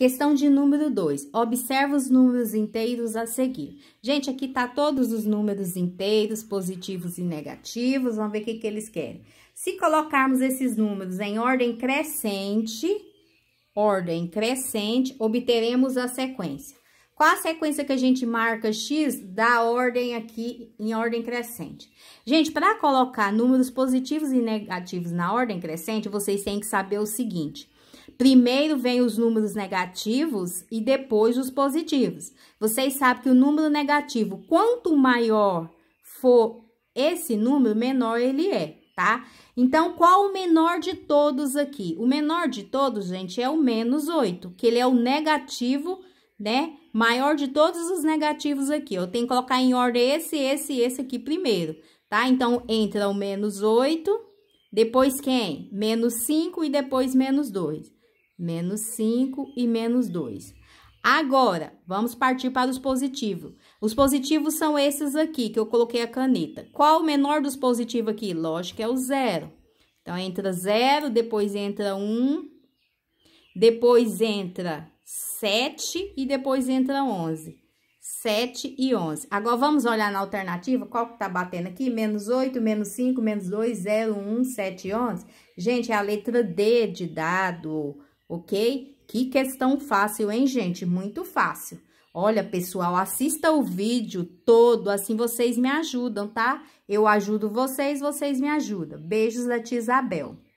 Questão de número 2. Observa os números inteiros a seguir. Gente, aqui tá todos os números inteiros, positivos e negativos. Vamos ver o que, que eles querem. Se colocarmos esses números em ordem crescente, ordem crescente, obteremos a sequência. Qual a sequência que a gente marca X da ordem aqui em ordem crescente? Gente, para colocar números positivos e negativos na ordem crescente, vocês têm que saber o seguinte. Primeiro vem os números negativos e depois os positivos. Vocês sabem que o número negativo, quanto maior for esse número, menor ele é, tá? Então, qual o menor de todos aqui? O menor de todos, gente, é o menos 8, que ele é o negativo, né? Maior de todos os negativos aqui. Eu tenho que colocar em ordem esse, esse e esse aqui primeiro, tá? Então, entra o menos 8, depois quem? Menos 5 e depois menos 2 menos 5 e menos 2. Agora, vamos partir para os positivos. Os positivos são esses aqui, que eu coloquei a caneta. Qual o menor dos positivos aqui? Lógico que é o zero. Então, entra zero, depois entra um, depois entra sete e depois entra onze. Sete e onze. Agora, vamos olhar na alternativa, qual que tá batendo aqui? Menos oito, menos cinco, menos dois, zero, um, sete e onze. Gente, é a letra D de dado ok? Que questão fácil, hein, gente? Muito fácil. Olha, pessoal, assista o vídeo todo, assim vocês me ajudam, tá? Eu ajudo vocês, vocês me ajudam. Beijos da tia Isabel.